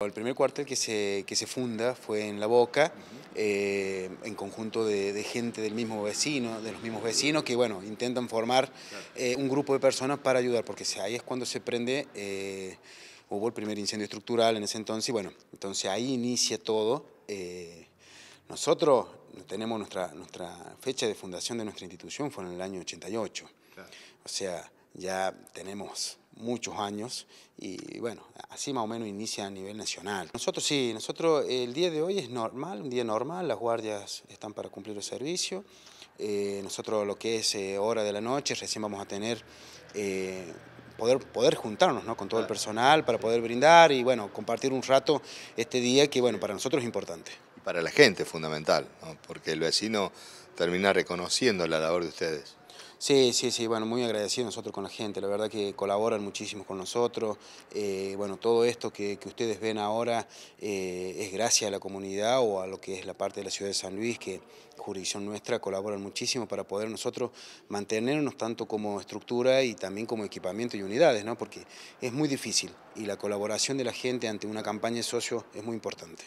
El primer cuartel que se, que se funda fue en La Boca, eh, en conjunto de, gente del mismo vecino, de los mismos vecinos, que bueno, intentan formar eh, un grupo de personas para ayudar, porque ahí es cuando se prende, eh, hubo el primer incendio estructural en ese entonces, y bueno, entonces ahí inicia todo. nosotros tenemos nuestra, nuestra fecha de fundación de nuestra institución, fue en el año 88, o sea, ya tenemos muchos años y bueno, así más o menos inicia a nivel nacional. Nosotros sí, nosotros el día de hoy es normal, un día normal, las guardias están para cumplir el servicio, eh, nosotros lo que es eh, hora de la noche, recién vamos a tener... Eh, poder, poder juntarnos ¿no? con todo el personal para poder brindar y bueno, compartir un rato este día que bueno, para nosotros es importante. para la gente es fundamental, porque el vecino termina reconociendo la labor de ustedes. Sí, sí, sí, bueno, muy agradecido nosotros con la gente, la verdad que colaboran muchísimo con nosotros, eh, bueno, todo esto que, ustedes ven ahora eh, es gracias a la comunidad o a lo que es la parte de la ciudad de San Luis, que jurisdicción nuestra colaboran muchísimo para poder nosotros mantenernos tanto como estructura y también como equipamiento y unidades, ¿no? Porque es muy difícil y la colaboración de la gente ante una campaña de socios es muy importante.